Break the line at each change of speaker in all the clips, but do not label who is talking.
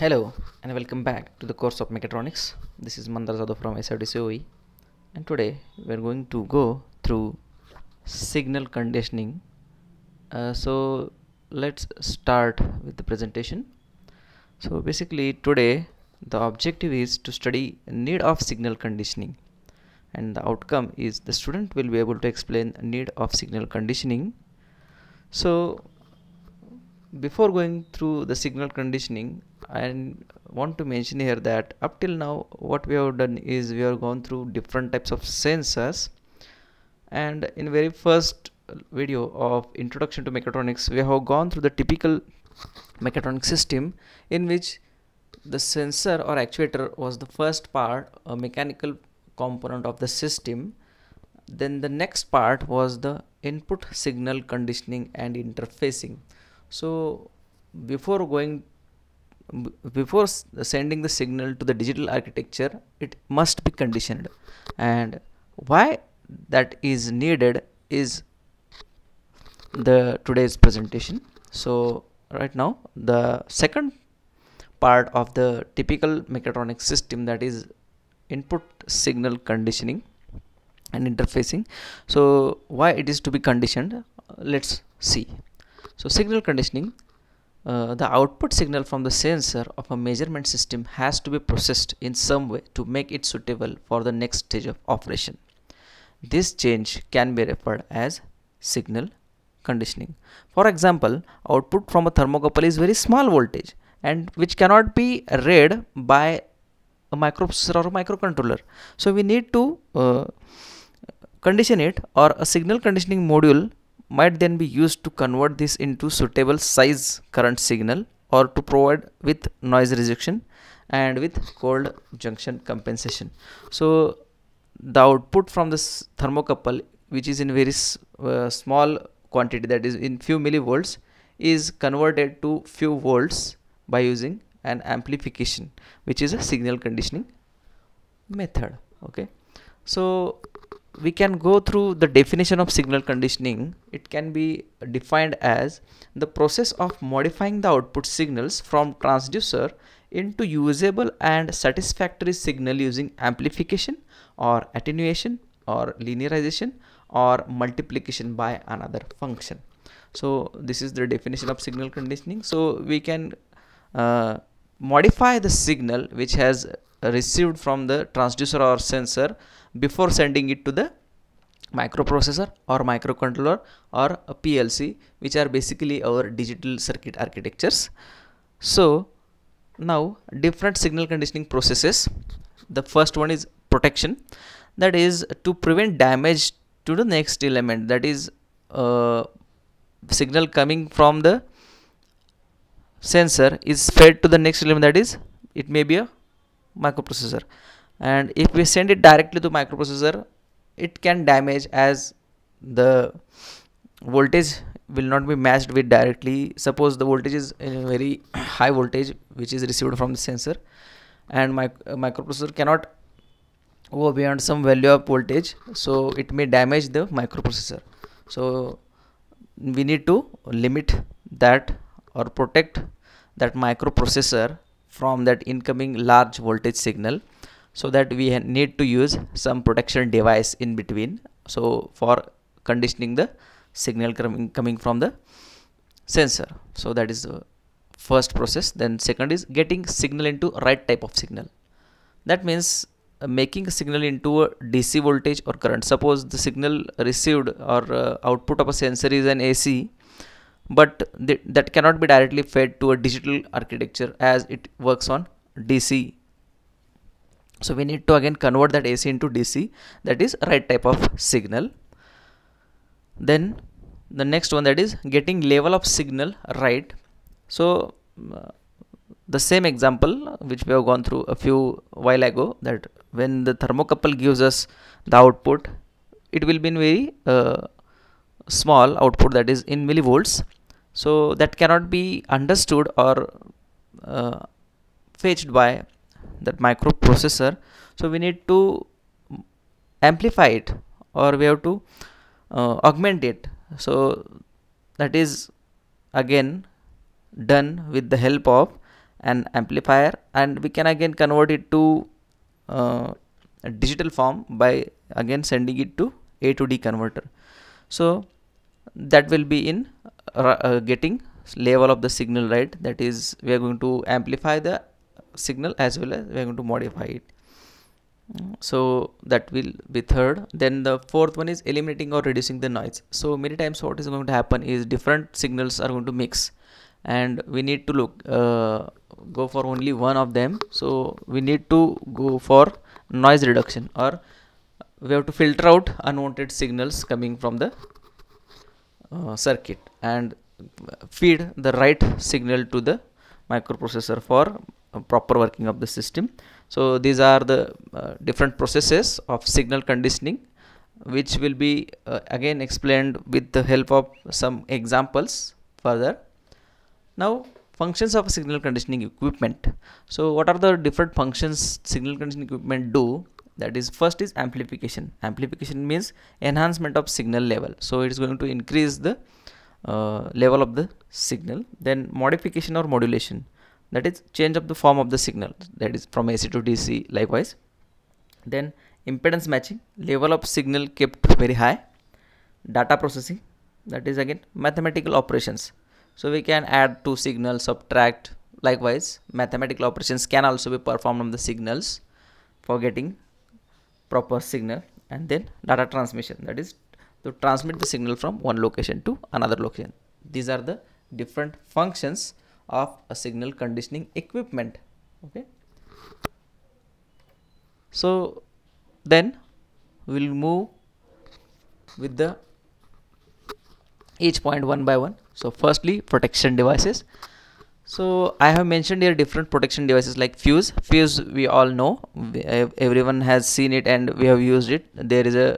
Hello and welcome back to the course of mechatronics. This is Mandar Zado from SRDCOE and today we are going to go through signal conditioning. Uh, so let's start with the presentation. So basically today the objective is to study need of signal conditioning and the outcome is the student will be able to explain need of signal conditioning. So before going through the signal conditioning I want to mention here that up till now what we have done is we have gone through different types of sensors and in very first video of introduction to mechatronics we have gone through the typical mechatronic system in which the sensor or actuator was the first part a mechanical component of the system then the next part was the input signal conditioning and interfacing so before going before sending the signal to the digital architecture it must be conditioned and why that is needed is the today's presentation so right now the second part of the typical mechatronic system that is input signal conditioning and interfacing so why it is to be conditioned let's see so signal conditioning, uh, the output signal from the sensor of a measurement system has to be processed in some way to make it suitable for the next stage of operation. This change can be referred as signal conditioning. For example, output from a thermocouple is very small voltage and which cannot be read by a microprocessor or a microcontroller. So we need to uh, condition it or a signal conditioning module might then be used to convert this into suitable size current signal or to provide with noise rejection and with cold junction compensation. So the output from this thermocouple which is in very uh, small quantity that is in few millivolts is converted to few volts by using an amplification which is a signal conditioning method okay so we can go through the definition of signal conditioning. It can be defined as the process of modifying the output signals from transducer into usable and satisfactory signal using amplification or attenuation or linearization or multiplication by another function. So this is the definition of signal conditioning. So we can uh, modify the signal which has received from the transducer or sensor before sending it to the microprocessor or microcontroller or a PLC which are basically our digital circuit architectures. So now different signal conditioning processes. The first one is protection that is to prevent damage to the next element that is uh, signal coming from the sensor is fed to the next element that is it may be a microprocessor and if we send it directly to microprocessor it can damage as the voltage will not be matched with directly suppose the voltage is a very high voltage which is received from the sensor and my uh, microprocessor cannot go beyond some value of voltage so it may damage the microprocessor so we need to limit that or protect that microprocessor from that incoming large voltage signal so that we need to use some protection device in between so for conditioning the signal coming, coming from the sensor so that is the first process then second is getting signal into right type of signal that means uh, making a signal into a dc voltage or current suppose the signal received or uh, output of a sensor is an ac but th that cannot be directly fed to a digital architecture as it works on DC. So we need to again convert that AC into DC that is right type of signal. Then the next one that is getting level of signal right. So uh, the same example which we have gone through a few while ago that when the thermocouple gives us the output it will be in very uh, small output that is in millivolts so that cannot be understood or uh, fetched by that microprocessor so we need to amplify it or we have to uh, augment it so that is again done with the help of an amplifier and we can again convert it to uh, digital form by again sending it to a to d converter so that will be in uh, getting level of the signal right that is we are going to amplify the signal as well as we are going to modify it mm, so that will be third then the fourth one is eliminating or reducing the noise so many times what is going to happen is different signals are going to mix and we need to look uh, go for only one of them so we need to go for noise reduction or we have to filter out unwanted signals coming from the uh, circuit and feed the right signal to the microprocessor for uh, proper working of the system so these are the uh, different processes of signal conditioning which will be uh, again explained with the help of some examples further now functions of signal conditioning equipment so what are the different functions signal conditioning equipment do that is first is amplification amplification means enhancement of signal level so it is going to increase the uh, level of the signal then modification or modulation that is change of the form of the signal that is from AC to DC likewise then impedance matching level of signal kept very high data processing that is again mathematical operations so we can add two signals, subtract likewise mathematical operations can also be performed on the signals for getting proper signal and then data transmission that is to transmit the signal from one location to another location. These are the different functions of a signal conditioning equipment. Okay. So then we'll move with the each point one by one. So firstly protection devices so i have mentioned here different protection devices like fuse fuse we all know everyone has seen it and we have used it there is a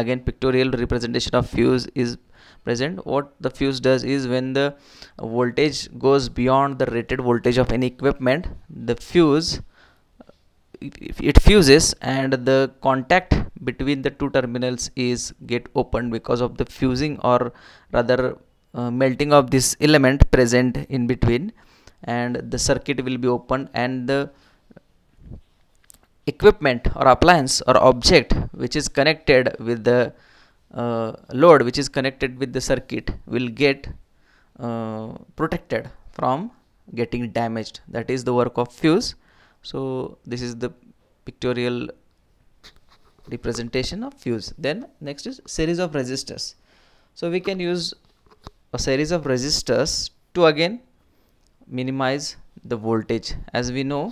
again pictorial representation of fuse is present what the fuse does is when the voltage goes beyond the rated voltage of any equipment the fuse it fuses and the contact between the two terminals is get opened because of the fusing or rather uh, melting of this element present in between and the circuit will be opened and the equipment or appliance or object which is connected with the uh, load which is connected with the circuit will get uh, protected from getting damaged that is the work of fuse so this is the pictorial representation of fuse then next is series of resistors so we can use a series of resistors to again minimize the voltage as we know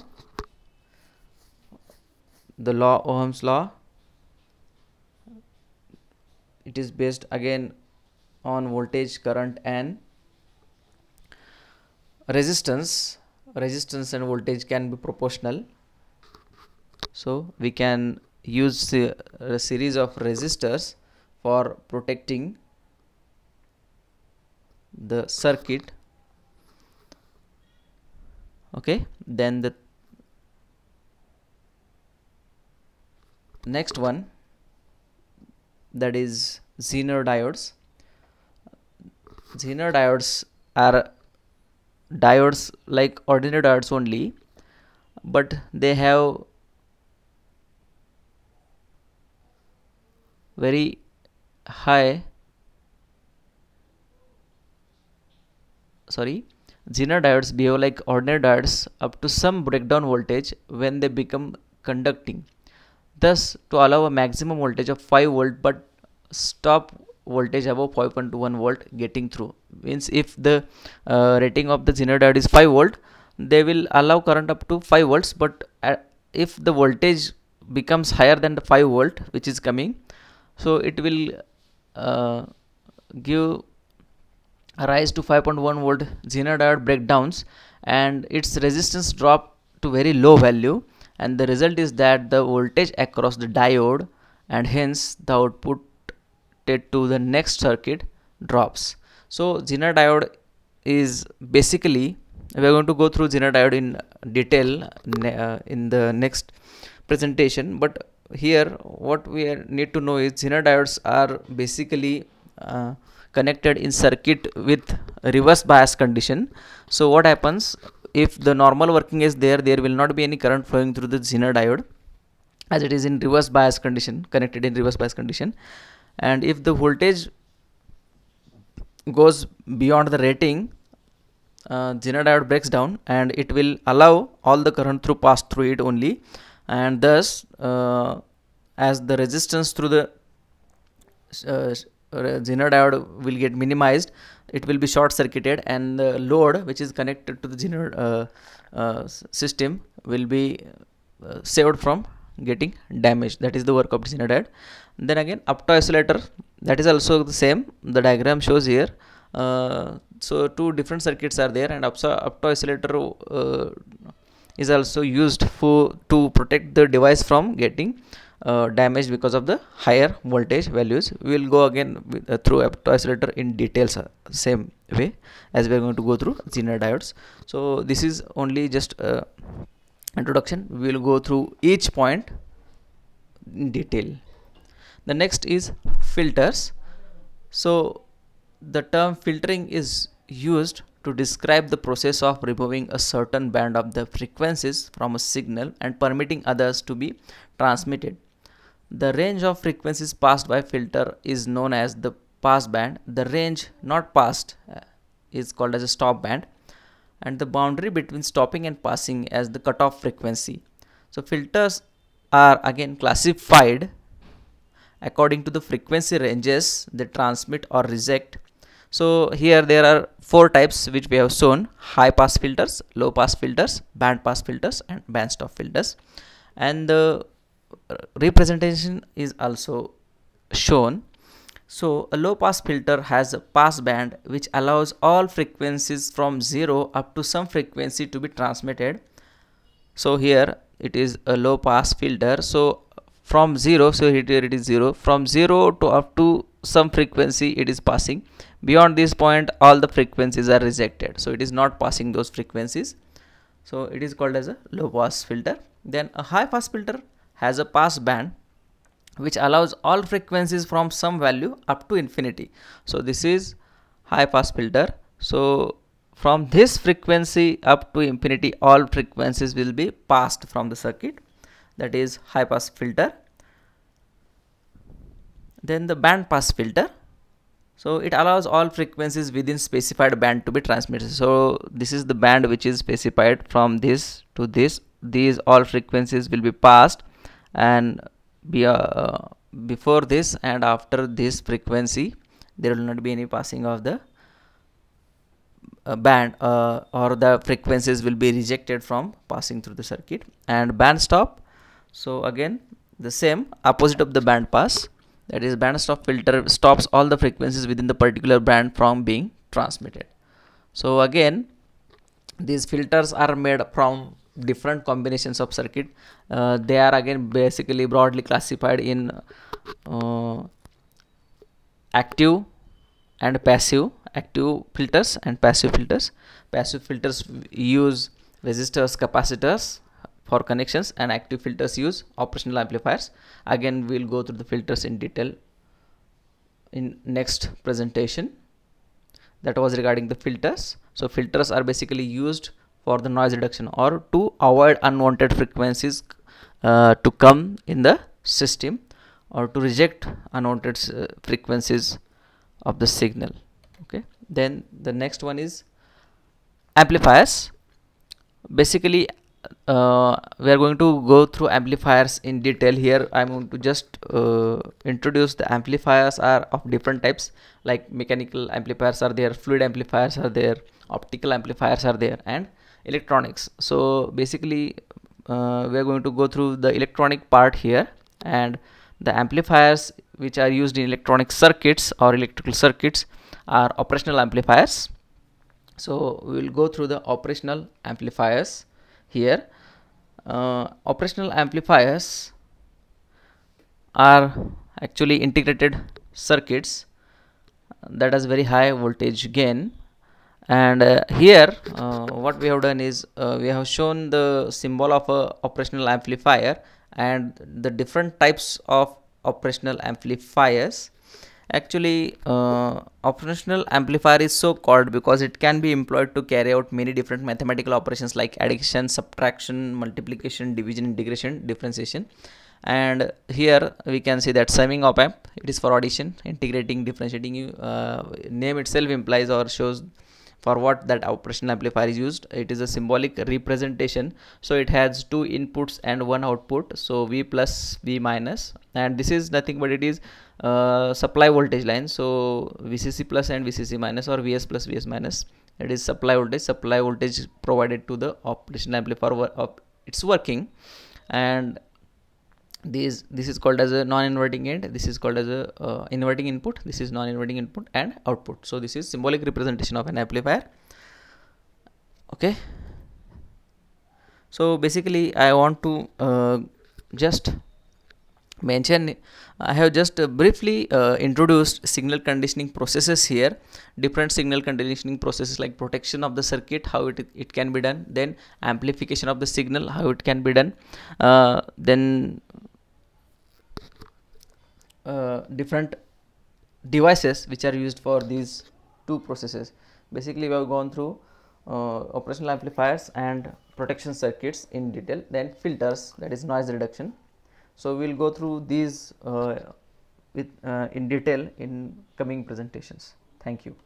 the law ohm's law it is based again on voltage current and resistance resistance and voltage can be proportional so we can use a series of resistors for protecting the circuit okay then the next one that is zener diodes zener diodes are diodes like ordinary diodes only but they have very high sorry Zener diodes behave like ordinary diodes up to some breakdown voltage when they become conducting. Thus, to allow a maximum voltage of 5 volt but stop voltage above 5.1 volt getting through. Means if the uh, rating of the Zener diode is 5 volt, they will allow current up to 5 volts but uh, if the voltage becomes higher than the 5 volt which is coming, so it will uh, give rise to 5.1 volt zener diode breakdowns and its resistance drop to very low value and the result is that the voltage across the diode and hence the output to the next circuit drops so zener diode is basically we are going to go through zener diode in detail uh, in the next presentation but here what we need to know is zener diodes are basically uh, connected in circuit with reverse bias condition so what happens if the normal working is there there will not be any current flowing through the zener diode as it is in reverse bias condition connected in reverse bias condition and if the voltage goes beyond the rating uh, zener diode breaks down and it will allow all the current through pass through it only and thus uh, as the resistance through the uh, uh, zener diode will get minimized it will be short circuited and the load which is connected to the zener uh, uh, system will be saved from getting damaged that is the work of the zener diode then again opto isolator that is also the same the diagram shows here uh, so two different circuits are there and opto, isolator uh, is also used for to protect the device from getting uh, damaged because of the higher voltage values we will go again with, uh, through opto oscillator in details uh, same way as we are going to go through zener diodes so this is only just uh, introduction we will go through each point in detail the next is filters so the term filtering is used to describe the process of removing a certain band of the frequencies from a signal and permitting others to be transmitted the range of frequencies passed by filter is known as the pass band. The range not passed uh, is called as a stop band and the boundary between stopping and passing as the cutoff frequency. So filters are again classified according to the frequency ranges they transmit or reject. So here there are four types which we have shown high pass filters, low pass filters, band pass filters and band stop filters and the representation is also shown so a low pass filter has a pass band which allows all frequencies from 0 up to some frequency to be transmitted so here it is a low pass filter so from 0 so here it is 0 from 0 to up to some frequency it is passing beyond this point all the frequencies are rejected so it is not passing those frequencies so it is called as a low pass filter then a high pass filter has a pass band which allows all frequencies from some value up to infinity. So this is high pass filter. So from this frequency up to infinity all frequencies will be passed from the circuit that is high pass filter. Then the band pass filter. So it allows all frequencies within specified band to be transmitted. So this is the band which is specified from this to this. These all frequencies will be passed and be, uh, before this and after this frequency there will not be any passing of the uh, band uh, or the frequencies will be rejected from passing through the circuit and band stop so again the same opposite of the band pass that is band stop filter stops all the frequencies within the particular band from being transmitted so again these filters are made from different combinations of circuit uh, they are again basically broadly classified in uh, active and passive active filters and passive filters passive filters use resistors capacitors for connections and active filters use operational amplifiers again we'll go through the filters in detail in next presentation that was regarding the filters so filters are basically used for the noise reduction or to avoid unwanted frequencies uh, to come in the system or to reject unwanted uh, frequencies of the signal okay then the next one is amplifiers basically uh, we are going to go through amplifiers in detail here i'm going to just uh, introduce the amplifiers are of different types like mechanical amplifiers are there fluid amplifiers are there optical amplifiers are there and electronics so basically uh, we are going to go through the electronic part here and the amplifiers which are used in electronic circuits or electrical circuits are operational amplifiers so we will go through the operational amplifiers here uh, operational amplifiers are actually integrated circuits that has very high voltage gain and uh, here uh, what we have done is uh, we have shown the symbol of a operational amplifier and the different types of operational amplifiers actually uh, operational amplifier is so called because it can be employed to carry out many different mathematical operations like addition subtraction multiplication division integration differentiation and here we can see that summing op amp it is for addition integrating differentiating uh, name itself implies or shows for what that operational amplifier is used it is a symbolic representation so it has two inputs and one output so v plus v minus and this is nothing but it is uh, supply voltage line so vcc plus and vcc minus or vs plus vs minus it is supply voltage supply voltage provided to the operational amplifier of it's working and these this is called as a non-inverting end this is called as a uh, inverting input this is non-inverting input and output so this is symbolic representation of an amplifier okay so basically i want to uh, just mention i have just briefly uh, introduced signal conditioning processes here different signal conditioning processes like protection of the circuit how it it can be done then amplification of the signal how it can be done uh, then uh, different devices which are used for these two processes. Basically, we have gone through uh, operational amplifiers and protection circuits in detail, then filters that is noise reduction. So, we will go through these uh, with, uh, in detail in coming presentations. Thank you.